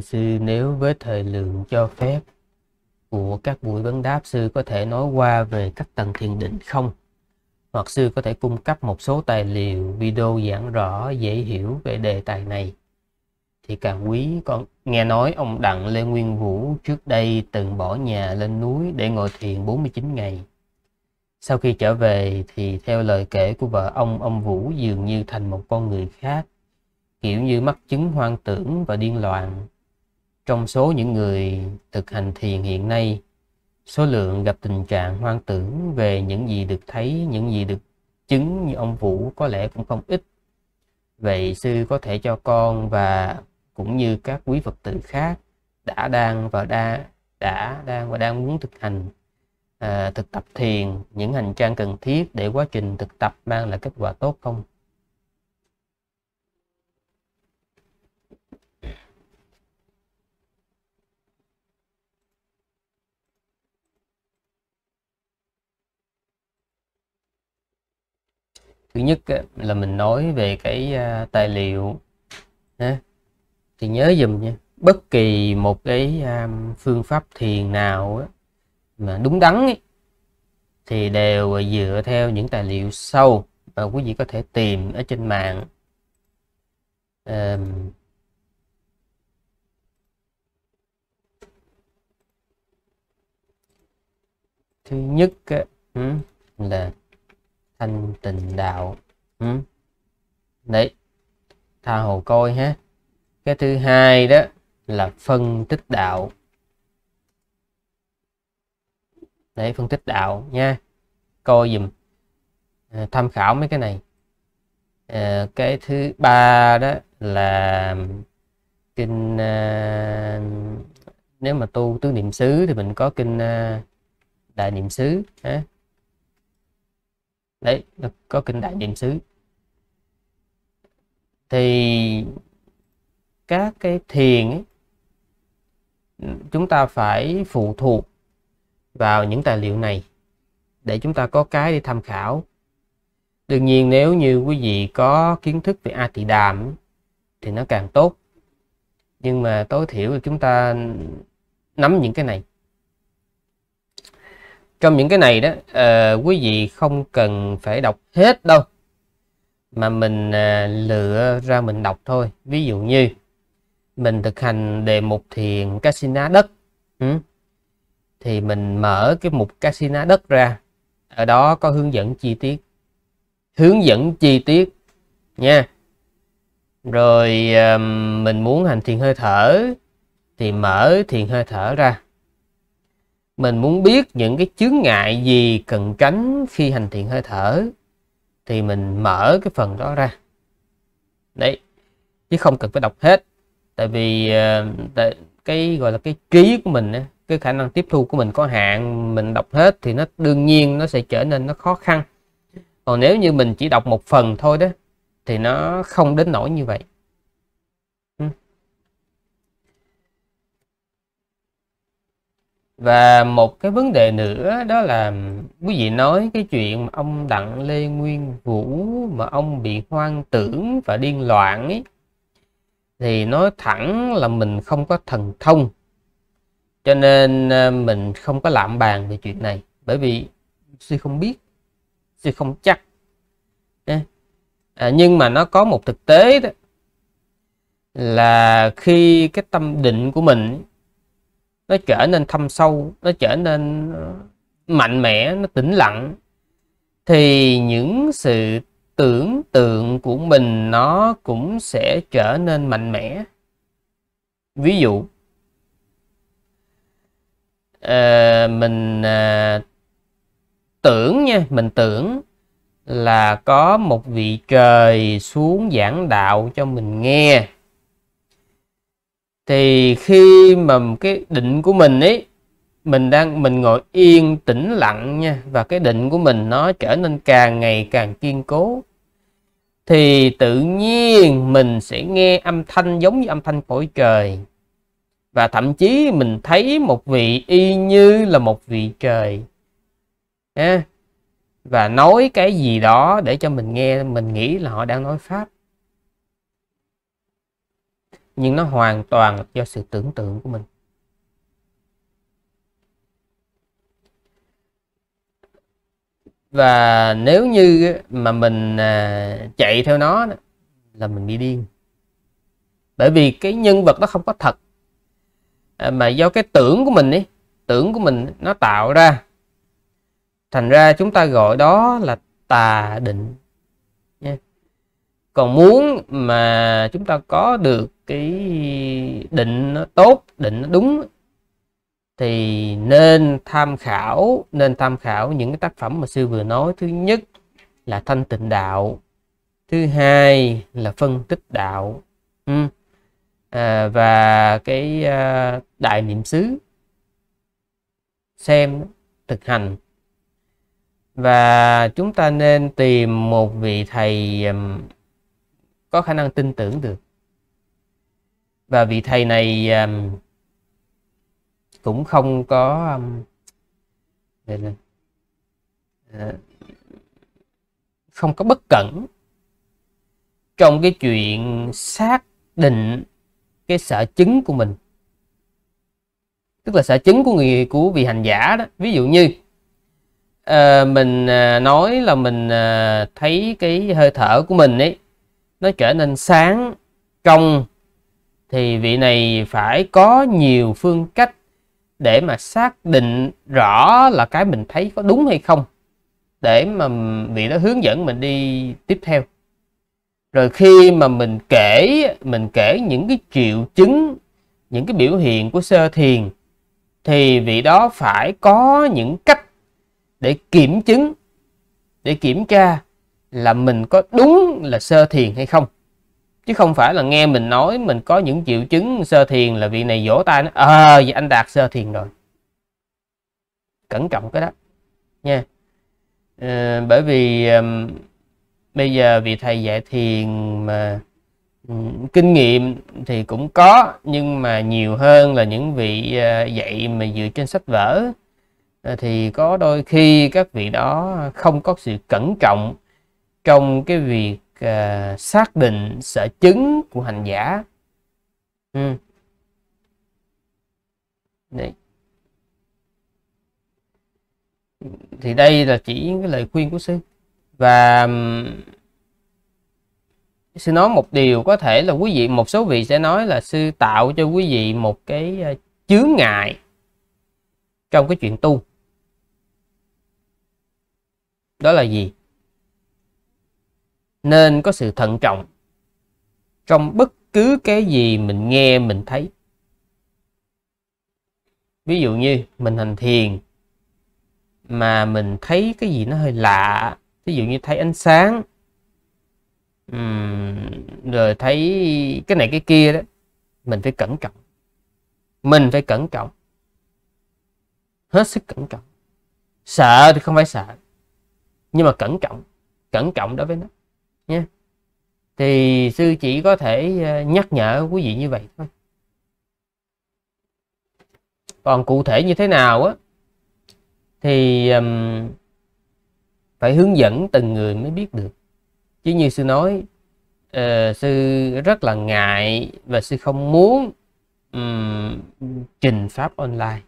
sư nếu với thời lượng cho phép của các buổi vấn đáp sư có thể nói qua về các tầng thiền định không hoặc sư có thể cung cấp một số tài liệu video giảng rõ dễ hiểu về đề tài này thì càng quý con nghe nói ông đặng lê nguyên vũ trước đây từng bỏ nhà lên núi để ngồi thiền 49 ngày sau khi trở về thì theo lời kể của vợ ông ông vũ dường như thành một con người khác kiểu như mắc chứng hoang tưởng và điên loạn trong số những người thực hành thiền hiện nay, số lượng gặp tình trạng hoang tưởng về những gì được thấy, những gì được chứng như ông Vũ có lẽ cũng không ít. Vậy sư có thể cho con và cũng như các quý Phật tử khác đã đang và đa đã đang và đang muốn thực hành à, thực tập thiền những hành trang cần thiết để quá trình thực tập mang lại kết quả tốt không? thứ nhất là mình nói về cái à, tài liệu thì nhớ dùm nha bất kỳ một cái à, phương pháp thiền nào mà đúng đắn thì đều dựa theo những tài liệu sâu mà quý vị có thể tìm ở trên mạng thứ nhất là thanh tình đạo ừ. đấy tha hồ coi ha cái thứ hai đó là phân tích đạo để phân tích đạo nha coi dùm à, tham khảo mấy cái này à, cái thứ ba đó là kinh à, nếu mà tu tứ niệm xứ thì mình có kinh à, đại niệm xứ ha đấy có kinh đại niệm xứ thì các cái thiền ấy, chúng ta phải phụ thuộc vào những tài liệu này để chúng ta có cái để tham khảo đương nhiên nếu như quý vị có kiến thức về a tỳ đàm thì nó càng tốt nhưng mà tối thiểu là chúng ta nắm những cái này trong những cái này đó uh, quý vị không cần phải đọc hết đâu mà mình uh, lựa ra mình đọc thôi ví dụ như mình thực hành đề mục thiền casino đất ừ? thì mình mở cái mục casino đất ra ở đó có hướng dẫn chi tiết hướng dẫn chi tiết nha rồi uh, mình muốn hành thiền hơi thở thì mở thiền hơi thở ra mình muốn biết những cái chướng ngại gì cần tránh khi hành thiện hơi thở thì mình mở cái phần đó ra đấy chứ không cần phải đọc hết tại vì ờ, tại cái gọi là cái trí của mình cái khả năng tiếp thu của mình có hạn mình đọc hết thì nó đương nhiên nó sẽ trở nên nó khó khăn còn nếu như mình chỉ đọc một phần thôi đó thì nó không đến nỗi như vậy và một cái vấn đề nữa đó là quý vị nói cái chuyện ông đặng lê nguyên vũ mà ông bị hoang tưởng và điên loạn ấy thì nói thẳng là mình không có thần thông cho nên ờ, mình không có lạm bàn về chuyện này bởi vì sư không biết sư không chắc à, nhưng mà nó có một thực tế đó là khi cái tâm định của mình nó trở nên thâm sâu nó trở nên ờ, mạnh mẽ nó tĩnh lặng thì những sự tưởng tượng của mình nó cũng sẽ trở nên mạnh mẽ ví dụ à, mình à, tưởng nha mình tưởng là có một vị trời xuống giảng đạo cho mình nghe thì khi mà cái định của mình ấy mình đang mình ngồi yên tĩnh lặng nha và cái định của mình nó trở nên càng ngày càng kiên cố thì tự nhiên mình sẽ nghe âm thanh giống như âm thanh cõi trời và thậm chí mình thấy một vị y như là một vị trời và nói cái gì đó để cho mình nghe mình nghĩ là họ đang nói pháp nhưng nó hoàn toàn do sự tưởng tượng của mình và nếu như mà mình à, chạy theo nó là mình bị điên bởi vì cái nhân vật nó không có thật à, mà do cái tưởng của mình ấy tưởng của mình nó tạo ra thành ra chúng ta gọi đó là tà định còn muốn mà chúng ta có được cái định nó tốt định nó đúng thì nên tham khảo nên tham khảo những cái tác phẩm mà sư vừa nói thứ nhất là thanh tịnh đạo thứ hai là phân tích đạo ừ. à, và cái à, đại niệm xứ xem thực hành và chúng ta nên tìm một vị thầy có khả năng tin tưởng được và vị thầy này um, cũng không có um, ờ, không có bất cẩn trong cái chuyện xác định cái sở chứng của mình tức là sở chứng của người của vị hành giả đó ví dụ như uh, mình uh, nói là mình uh, thấy cái hơi thở của mình ấy nó trở nên sáng công thì vị này phải có nhiều phương cách để mà xác định rõ là cái mình thấy có đúng hay không để mà vị đó hướng dẫn mình đi tiếp theo rồi khi mà mình kể mình kể những cái triệu chứng những cái biểu hiện của sơ thiền thì vị đó phải có những cách để kiểm chứng để kiểm tra là mình có đúng là sơ thiền hay không chứ không phải là nghe mình nói mình có những triệu chứng sơ thiền là vị này vỗ tay nó ờ à, vậy anh đạt sơ thiền rồi cẩn trọng cái đó nha à, bởi vì um, bây giờ vị thầy dạy thiền mà kinh nghiệm thì cũng có nhưng mà nhiều hơn là những vị ờ, dạy mà dựa trên sách vở ờ, thì có đôi khi các vị đó không có sự cẩn trọng trong cái việc uh, xác định sở chứng của hành giả ừ. Đấy. thì đây là chỉ cái lời khuyên của sư và sư nói một điều có thể là quý vị một số vị sẽ nói là sư tạo cho quý vị một cái ờ, chướng ngại trong cái chuyện tu đó là gì nên có sự thận trọng trong bất cứ cái gì mình nghe mình thấy ví dụ như mình hành thiền mà mình thấy cái gì nó hơi lạ ví dụ như thấy ánh sáng rồi thấy cái này cái kia đó mình phải cẩn trọng mình phải cẩn trọng hết sức cẩn trọng sợ thì không phải sợ nhưng mà cẩn trọng cẩn trọng đối với nó nha thì sư chỉ có thể ờ, nhắc nhở quý vị như vậy thôi còn cụ thể như thế nào á thì um, phải hướng dẫn từng người mới biết được chứ như sư nói uh, sư rất là ngại và sư không muốn um, trình pháp online